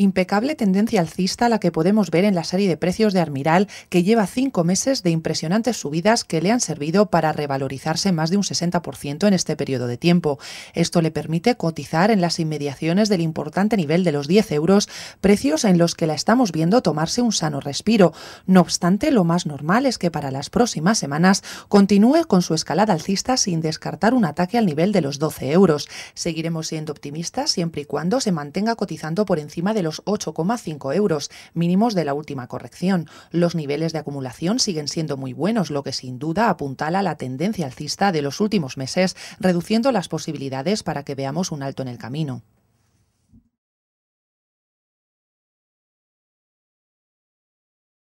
Impecable tendencia alcista la que podemos ver en la serie de precios de Armiral, que lleva cinco meses de impresionantes subidas que le han servido para revalorizarse más de un 60% en este periodo de tiempo. Esto le permite cotizar en las inmediaciones del importante nivel de los 10 euros, precios en los que la estamos viendo tomarse un sano respiro. No obstante, lo más normal es que para las próximas semanas continúe con su escalada alcista sin descartar un ataque al nivel de los 12 euros. Seguiremos siendo optimistas siempre y cuando se mantenga cotizando por encima de los 8,5 euros mínimos de la última corrección. Los niveles de acumulación siguen siendo muy buenos, lo que sin duda apuntala la tendencia alcista de los últimos meses, reduciendo las posibilidades para que veamos un alto en el camino.